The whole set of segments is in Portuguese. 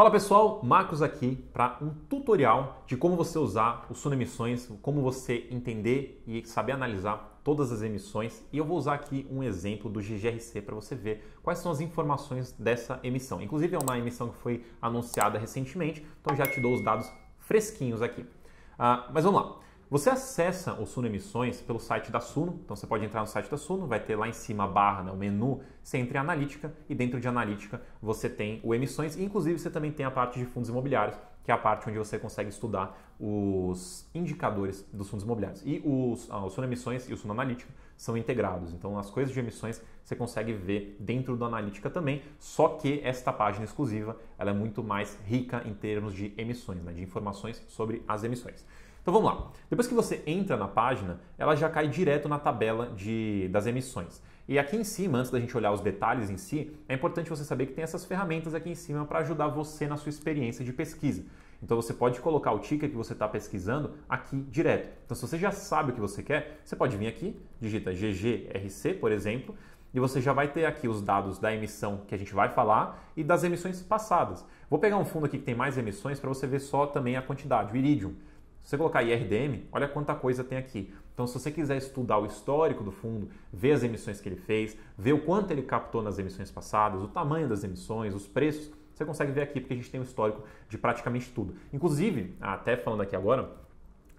Fala pessoal, Marcos aqui para um tutorial de como você usar o Suno Emissões, como você entender e saber analisar todas as emissões e eu vou usar aqui um exemplo do GGRC para você ver quais são as informações dessa emissão. Inclusive é uma emissão que foi anunciada recentemente, então já te dou os dados fresquinhos aqui. Uh, mas vamos lá. Você acessa o Suno Emissões pelo site da Suno, então você pode entrar no site da Suno, vai ter lá em cima a barra, né, o menu, você entra em Analítica e dentro de Analítica você tem o Emissões e inclusive você também tem a parte de fundos imobiliários, que é a parte onde você consegue estudar os indicadores dos fundos imobiliários. E os, ah, o Suno Emissões e o Suno Analítica são integrados, então as coisas de emissões você consegue ver dentro do Analítica também, só que esta página exclusiva ela é muito mais rica em termos de emissões, né, de informações sobre as emissões. Então vamos lá. Depois que você entra na página, ela já cai direto na tabela de, das emissões. E aqui em cima, antes da gente olhar os detalhes em si, é importante você saber que tem essas ferramentas aqui em cima para ajudar você na sua experiência de pesquisa. Então você pode colocar o ticket que você está pesquisando aqui direto. Então se você já sabe o que você quer, você pode vir aqui, digita GGRC, por exemplo, e você já vai ter aqui os dados da emissão que a gente vai falar e das emissões passadas. Vou pegar um fundo aqui que tem mais emissões para você ver só também a quantidade, o Iridium. Se você colocar IRDM, olha quanta coisa tem aqui. Então, se você quiser estudar o histórico do fundo, ver as emissões que ele fez, ver o quanto ele captou nas emissões passadas, o tamanho das emissões, os preços, você consegue ver aqui, porque a gente tem um histórico de praticamente tudo. Inclusive, até falando aqui agora,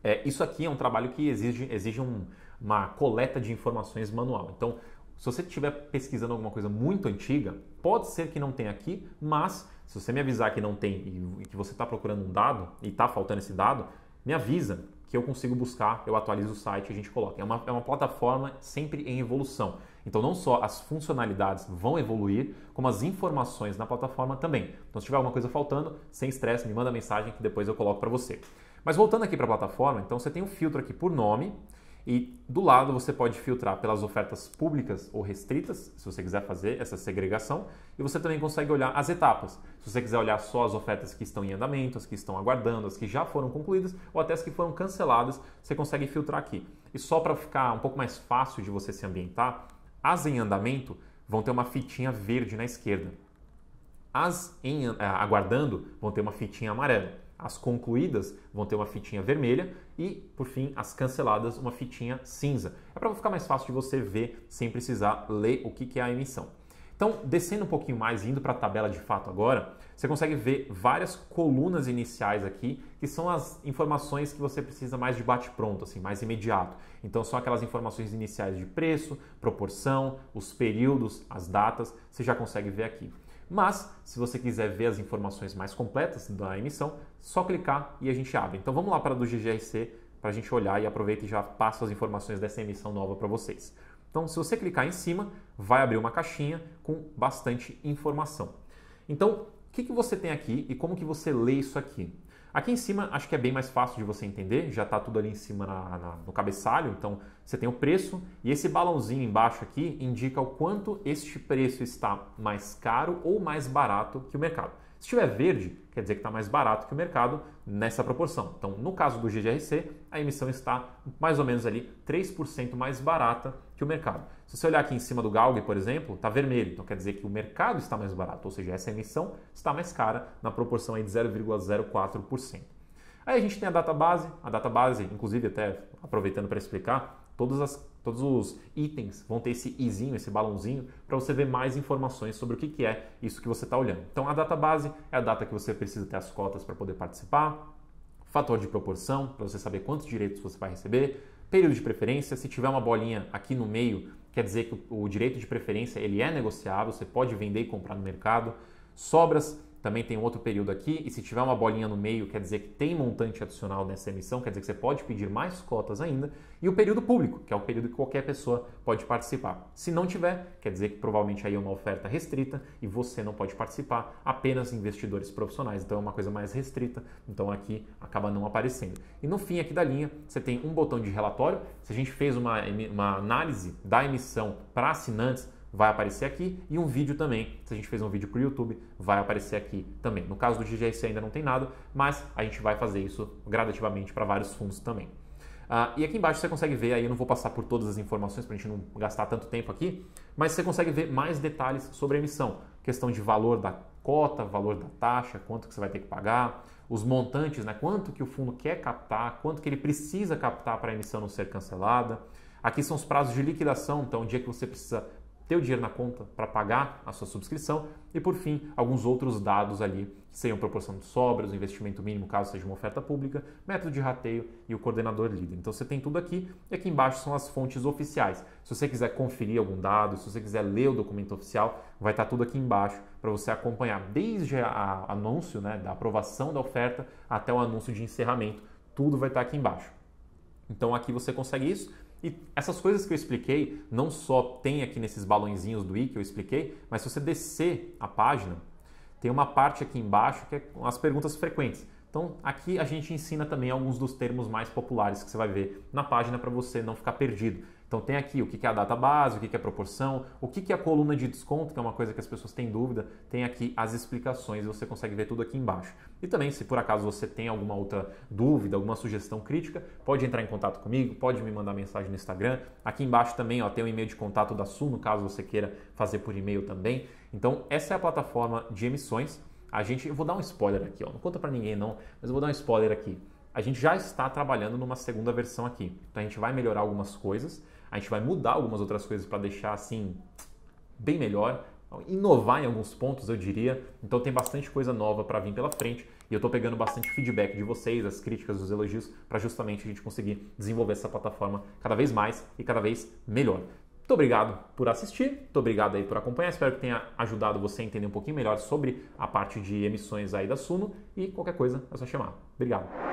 é, isso aqui é um trabalho que exige, exige um, uma coleta de informações manual. Então, se você estiver pesquisando alguma coisa muito antiga, pode ser que não tenha aqui, mas se você me avisar que não tem e que você está procurando um dado e está faltando esse dado, me avisa que eu consigo buscar, eu atualizo o site e a gente coloca. É uma, é uma plataforma sempre em evolução. Então, não só as funcionalidades vão evoluir, como as informações na plataforma também. Então, se tiver alguma coisa faltando, sem estresse, me manda mensagem que depois eu coloco para você. Mas voltando aqui para a plataforma, então você tem um filtro aqui por nome, e do lado você pode filtrar pelas ofertas públicas ou restritas, se você quiser fazer essa segregação, e você também consegue olhar as etapas. Se você quiser olhar só as ofertas que estão em andamento, as que estão aguardando, as que já foram concluídas ou até as que foram canceladas, você consegue filtrar aqui. E só para ficar um pouco mais fácil de você se ambientar, as em andamento vão ter uma fitinha verde na esquerda. As em, eh, aguardando vão ter uma fitinha amarela. As concluídas vão ter uma fitinha vermelha e, por fim, as canceladas, uma fitinha cinza. É para ficar mais fácil de você ver sem precisar ler o que é a emissão. Então, descendo um pouquinho mais, indo para a tabela de fato agora, você consegue ver várias colunas iniciais aqui, que são as informações que você precisa mais de bate-pronto, assim, mais imediato. Então, são aquelas informações iniciais de preço, proporção, os períodos, as datas, você já consegue ver aqui. Mas, se você quiser ver as informações mais completas da emissão, só clicar e a gente abre. Então vamos lá para a do GGRC para a gente olhar e aproveita e já passo as informações dessa emissão nova para vocês. Então, se você clicar em cima, vai abrir uma caixinha com bastante informação. Então, o que, que você tem aqui e como que você lê isso aqui? Aqui em cima, acho que é bem mais fácil de você entender, já está tudo ali em cima na, na, no cabeçalho, então você tem o preço e esse balãozinho embaixo aqui indica o quanto este preço está mais caro ou mais barato que o mercado. Se estiver verde, quer dizer que está mais barato que o mercado nessa proporção. Então, no caso do GGRC, a emissão está mais ou menos ali 3% mais barata que o mercado. Se você olhar aqui em cima do Galg, por exemplo, está vermelho, então quer dizer que o mercado está mais barato, ou seja, essa emissão está mais cara na proporção aí de 0,04%. Aí a gente tem a data base. a data base, inclusive até aproveitando para explicar, as, todos os itens vão ter esse izinho, esse balãozinho, para você ver mais informações sobre o que, que é isso que você está olhando. Então a data base é a data que você precisa ter as cotas para poder participar, fator de proporção, para você saber quantos direitos você vai receber, Período de preferência, se tiver uma bolinha aqui no meio, quer dizer que o direito de preferência ele é negociável, você pode vender e comprar no mercado. Sobras também tem outro período aqui, e se tiver uma bolinha no meio, quer dizer que tem montante adicional nessa emissão, quer dizer que você pode pedir mais cotas ainda, e o período público, que é o período que qualquer pessoa pode participar. Se não tiver, quer dizer que provavelmente aí é uma oferta restrita e você não pode participar, apenas investidores profissionais, então é uma coisa mais restrita, então aqui acaba não aparecendo. E no fim aqui da linha, você tem um botão de relatório, se a gente fez uma, uma análise da emissão para assinantes, vai aparecer aqui e um vídeo também. Se a gente fez um vídeo para o YouTube, vai aparecer aqui também. No caso do GGIC ainda não tem nada, mas a gente vai fazer isso gradativamente para vários fundos também. Uh, e aqui embaixo você consegue ver, aí eu não vou passar por todas as informações para a gente não gastar tanto tempo aqui, mas você consegue ver mais detalhes sobre a emissão. Questão de valor da cota, valor da taxa, quanto que você vai ter que pagar, os montantes, né? quanto que o fundo quer captar, quanto que ele precisa captar para a emissão não ser cancelada. Aqui são os prazos de liquidação, então o dia que você precisa ter o dinheiro na conta para pagar a sua subscrição e, por fim, alguns outros dados ali, sejam proporção de sobras, o investimento mínimo, caso seja uma oferta pública, método de rateio e o coordenador líder. Então você tem tudo aqui e aqui embaixo são as fontes oficiais. Se você quiser conferir algum dado, se você quiser ler o documento oficial, vai estar tá tudo aqui embaixo para você acompanhar desde o anúncio né, da aprovação da oferta até o anúncio de encerramento. Tudo vai estar tá aqui embaixo. Então aqui você consegue isso. E essas coisas que eu expliquei, não só tem aqui nesses balãozinhos do i que eu expliquei, mas se você descer a página, tem uma parte aqui embaixo que é com as perguntas frequentes. Então, aqui a gente ensina também alguns dos termos mais populares que você vai ver na página para você não ficar perdido. Então tem aqui o que é a data base, o que é a proporção, o que é a coluna de desconto, que é uma coisa que as pessoas têm dúvida, tem aqui as explicações, você consegue ver tudo aqui embaixo. E também, se por acaso você tem alguma outra dúvida, alguma sugestão crítica, pode entrar em contato comigo, pode me mandar mensagem no Instagram. Aqui embaixo também ó, tem o um e-mail de contato da no caso você queira fazer por e-mail também. Então, essa é a plataforma de emissões. A gente, eu vou dar um spoiler aqui, ó. não conta para ninguém não, mas eu vou dar um spoiler aqui a gente já está trabalhando numa segunda versão aqui. Então a gente vai melhorar algumas coisas, a gente vai mudar algumas outras coisas para deixar assim bem melhor, inovar em alguns pontos, eu diria. Então tem bastante coisa nova para vir pela frente e eu estou pegando bastante feedback de vocês, as críticas, os elogios, para justamente a gente conseguir desenvolver essa plataforma cada vez mais e cada vez melhor. Muito obrigado por assistir, muito obrigado aí por acompanhar. Espero que tenha ajudado você a entender um pouquinho melhor sobre a parte de emissões aí da Suno e qualquer coisa é só chamar. Obrigado.